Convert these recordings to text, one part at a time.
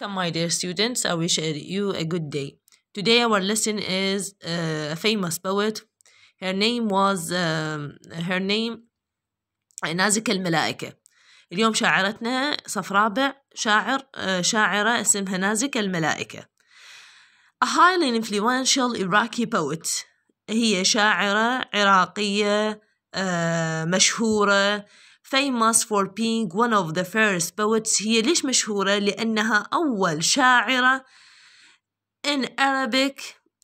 Welcome, my dear students, I wish you a good day. Today, our lesson is uh, a famous poet. Her name was um, her name نازك الملائكة. اليوم شاعرتنا صف رابع شاعر uh, شاعرة اسمها نازك الملائكة. A highly influential Iraqi poet. هي شاعرة عراقية uh, مشهورة famous for being one of the first poets هي ليش مشهورة؟ لأنها أول شاعرة in Arabic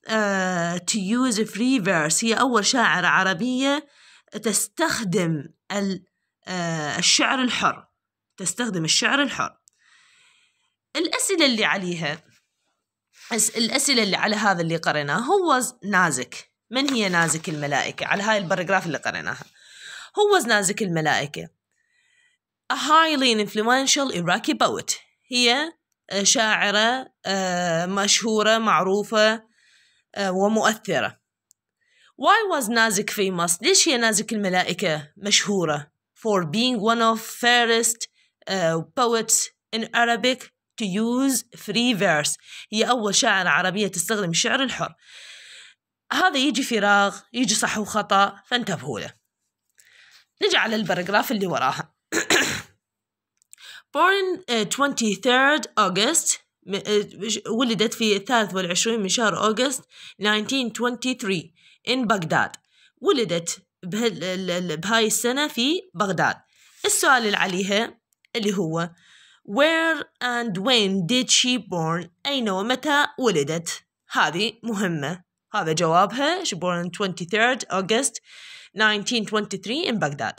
uh, to use free verse هي أول شاعرة عربية تستخدم ال, uh, الشعر الحر تستخدم الشعر الحر الأسئلة اللي عليها الأسئلة اللي على هذا اللي قرناه هو نازك من هي نازك الملائكة على هاي الباراجراف اللي قرناها هو نازك الملائكة A highly influential Iraqi poet هي شاعرة آه، مشهورة معروفة آه، ومؤثرة Why was Nazik famous? ليش هي نازك الملائكة مشهورة؟ For being one of fairest uh, poets in Arabic to use free verse هي أول شاعرة عربية تستخدم الشعر الحر هذا يجي فراغ يجي صح وخطأ فانتبهوا له نجي على الباراجراف اللي وراها born uh, 23rd August uh, ولدت في الثالث والعشرين من شهر أغسطس 1923 in بغداد ولدت بهاي السنة في بغداد السؤال اللي عليها اللي هو where and when did she born أين ومتى ولدت هذه مهمة هذا جوابها she born 23rd August 1923 in بغداد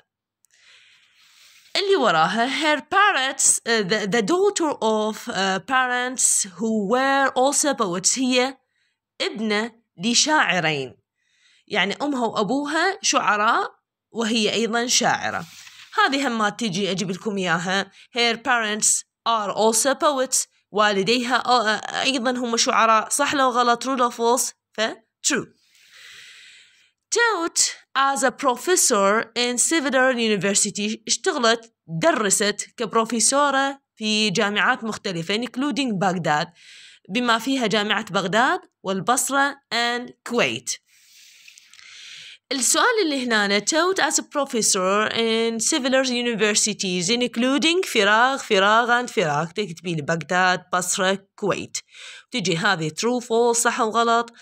اللي وراها her parents uh, the, the daughter of uh, parents who were also poets هي ابنة لشاعرين يعني أمها وأبوها شعراء وهي أيضا شاعرة هذه هم ما تجي أجيب لكم إياها her parents are also poets والديها أيضا هم شعراء صح لو غلط true or false ف true as a professor in several university اشتغلت درست كبروفيسورة في جامعات مختلفة including بغداد بما فيها جامعة بغداد والبصرة and Kuwait السؤال اللي هنا taught as a professor in civil universities including فراغ فراغ and فراغ تكتبي بغداد بصرة كويت تجي هذه true false صح وغلط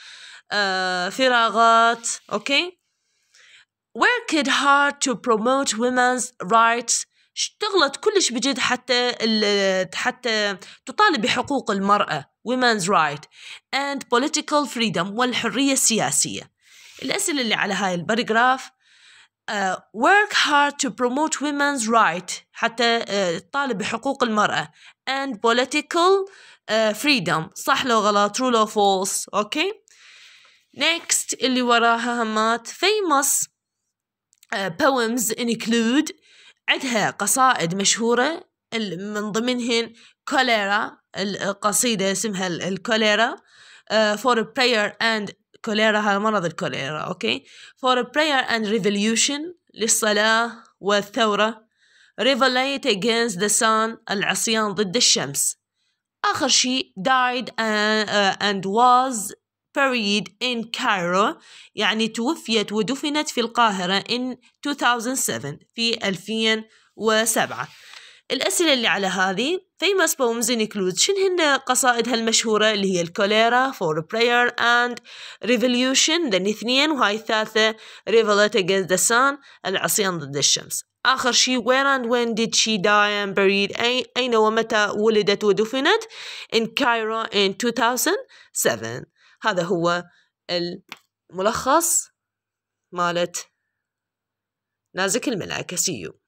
Uh, آه، فراغات اوكي worked hard to promote women's rights اشتغلت كلش بجد حتى حتى تطالب بحقوق المرأة women's right and political freedom والحرية السياسية الأسئلة اللي على هاي البارغراف uh, work hard to promote women's right حتى uh, تطالب بحقوق المرأة and political uh, freedom صح لو غلط true لو false okay next اللي وراها همات famous آه، poems include عندها قصائد مشهورة من ضمنهن كوليرا القصيدة اسمها الكوليرا آه، uh, for a prayer and كوليرا هذا مرض الكوليرا أوكي okay? for a prayer and revolution للصلاة والثورة revelate against the sun العصيان ضد الشمس آخر شيء died and, uh, and was buried in Cairo يعني توفيت ودفنت في القاهرة in 2007 في 2007 الأسئلة اللي على هذه famous poems include هن قصائدها المشهورة اللي هي الكوليرا for prayer and revolution ذن اثنين وهاي الثالثة revolt against the sun العصيان ضد الشمس آخر شيء where and when did she die and buried أي أين ومتى ولدت ودفنت in Cairo in 2007 هذا هو الملخص مالت نازك سيو